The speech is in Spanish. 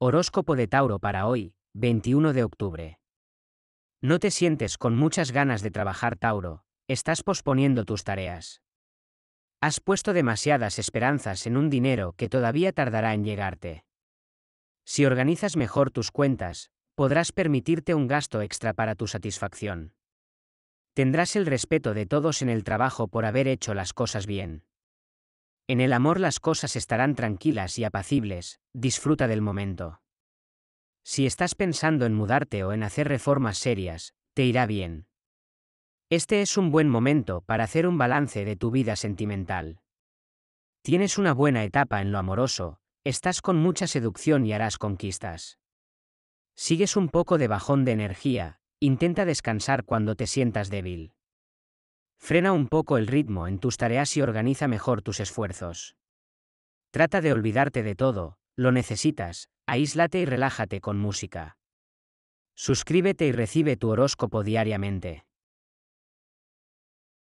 Horóscopo de Tauro para hoy, 21 de octubre. No te sientes con muchas ganas de trabajar, Tauro, estás posponiendo tus tareas. Has puesto demasiadas esperanzas en un dinero que todavía tardará en llegarte. Si organizas mejor tus cuentas, podrás permitirte un gasto extra para tu satisfacción. Tendrás el respeto de todos en el trabajo por haber hecho las cosas bien. En el amor las cosas estarán tranquilas y apacibles, disfruta del momento. Si estás pensando en mudarte o en hacer reformas serias, te irá bien. Este es un buen momento para hacer un balance de tu vida sentimental. Tienes una buena etapa en lo amoroso, estás con mucha seducción y harás conquistas. Sigues un poco de bajón de energía, intenta descansar cuando te sientas débil. Frena un poco el ritmo en tus tareas y organiza mejor tus esfuerzos. Trata de olvidarte de todo, lo necesitas, aíslate y relájate con música. Suscríbete y recibe tu horóscopo diariamente.